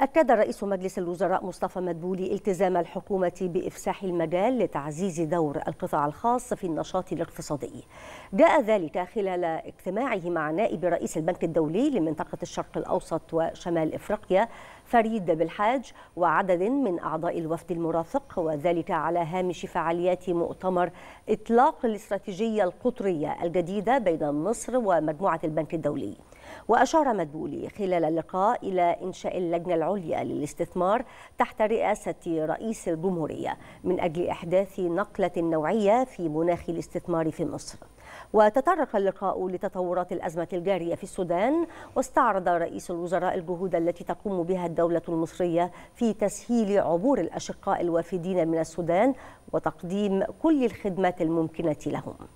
أكد رئيس مجلس الوزراء مصطفى مدبولي التزام الحكومة بإفساح المجال لتعزيز دور القطاع الخاص في النشاط الاقتصادي. جاء ذلك خلال اجتماعه مع نائب رئيس البنك الدولي لمنطقة الشرق الأوسط وشمال إفريقيا فريد بالحاج وعدد من أعضاء الوفد المرافق وذلك على هامش فعاليات مؤتمر إطلاق الاستراتيجية القطرية الجديدة بين مصر ومجموعة البنك الدولي وأشار مدبولي خلال اللقاء إلى إنشاء اللجنة العليا للاستثمار تحت رئاسة رئيس الجمهورية من أجل إحداث نقلة نوعية في مناخ الاستثمار في مصر وتطرق اللقاء لتطورات الأزمة الجارية في السودان واستعرض رئيس الوزراء الجهود التي تقوم بها الدولة المصرية في تسهيل عبور الأشقاء الوافدين من السودان وتقديم كل الخدمات الممكنة لهم